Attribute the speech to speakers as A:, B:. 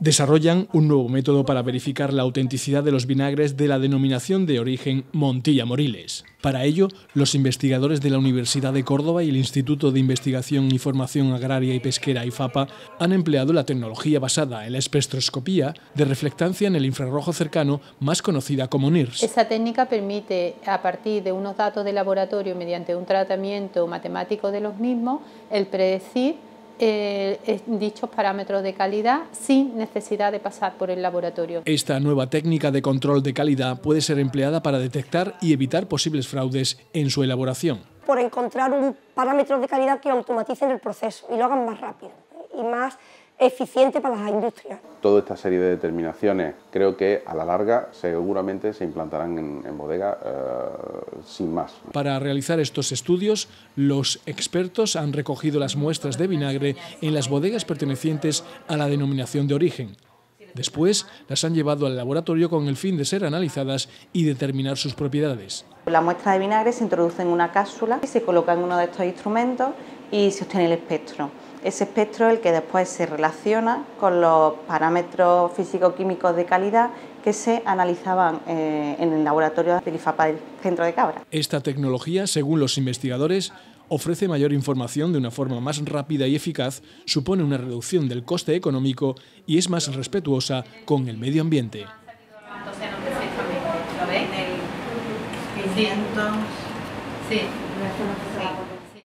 A: desarrollan un nuevo método para verificar la autenticidad de los vinagres de la denominación de origen Montilla Moriles. Para ello, los investigadores de la Universidad de Córdoba y el Instituto de Investigación y Formación Agraria y Pesquera IFAPA han empleado la tecnología basada en la espectroscopía de reflectancia en el infrarrojo cercano, más conocida como NIRS. Esta
B: técnica permite, a partir de unos datos de laboratorio mediante un tratamiento matemático de los mismos, el predecir eh, dichos parámetros de calidad sin necesidad de pasar por el laboratorio.
A: Esta nueva técnica de control de calidad puede ser empleada para detectar y evitar posibles fraudes en su elaboración. Por encontrar un parámetro de calidad que automatice el proceso y lo hagan más rápido ¿eh? y más eficiente para las industrias.
C: Toda esta serie de determinaciones creo que a la larga seguramente se implantarán en, bodega eh, sin más.
A: Para realizar estos estudios, los expertos han recogido las muestras de vinagre en las bodegas pertenecientes a la denominación de origen. Después las han llevado al laboratorio con el fin de ser analizadas y determinar sus propiedades.
C: La muestra de vinagre se introduce en una cápsula, ...y se coloca en uno de estos instrumentos y se obtiene el espectro. Ese espectro el que después se relaciona con los parámetros físico-químicos de calidad que se analizaban eh, en el laboratorio de IFAPA del Centro de Cabra.
A: Esta tecnología, según los investigadores, ofrece mayor información de una forma más rápida y eficaz, supone una reducción del coste económico y es más respetuosa con el medio ambiente. Sí.